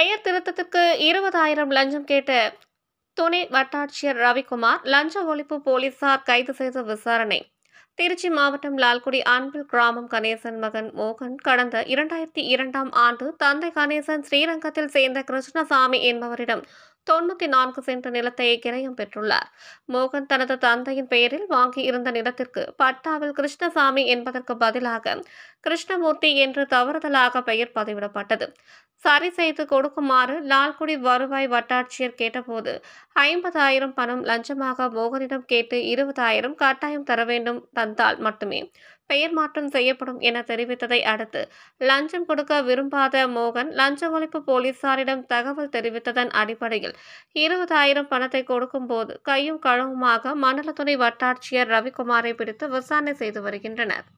பெயர் திருத்தத்துக்கு இருபதாயிரம் லஞ்சம் கேட்ட துணை வட்டாட்சியர் ரவிக்குமார் லஞ்ச ஒழிப்பு போலீசார் கைது செய்த விசாரணை திருச்சி மாவட்டம் லால்குடி அன்பில் கிராமம் கணேசன் மகன் மோகன் கடந்த இரண்டாயிரத்தி இரண்டாம் ஆண்டு தந்தை கணேசன் ஸ்ரீரங்கத்தில் சேர்ந்த கிருஷ்ணசாமி என்பவரிடம் தொண்ணூற்றி நான்கு சென்ற நிலத்தை கிரயம் பெற்றுள்ளார் மோகன் தனது தந்தையின் பெயரில் வாங்கி இருந்த நிலத்திற்கு பட்டாவில் கிருஷ்ணசாமி என்பதற்கு பதிலாக கிருஷ்ணமூர்த்தி என்று தவறுதலாக பெயர் பதிவிடப்பட்டது சரி செய்து கொடுக்குமாறு லால்குடி வருவாய் வட்டாட்சியர் கேட்டபோது ஐம்பதாயிரம் பணம் லஞ்சமாக மோகனிடம் கேட்டு இருபதாயிரம் கட்டாயம் தர வேண்டும் தந்தால் மட்டுமே பெயர் மாற்றம் செய்யப்படும் என தெரிவித்ததை அடுத்து லஞ்சம் கொடுக்க விரும்பாத மோகன் லஞ்ச ஒழிப்பு போலீசாரிடம் தகவல் தெரிவித்ததன் அடிப்படையில் இருபதாயிரம் பணத்தை கொடுக்கும்போது கையும் களவுமாக மண்டல துணை வட்டாட்சியர் ரவிக்குமாரை பிடித்து விசாரணை செய்து வருகின்றனர்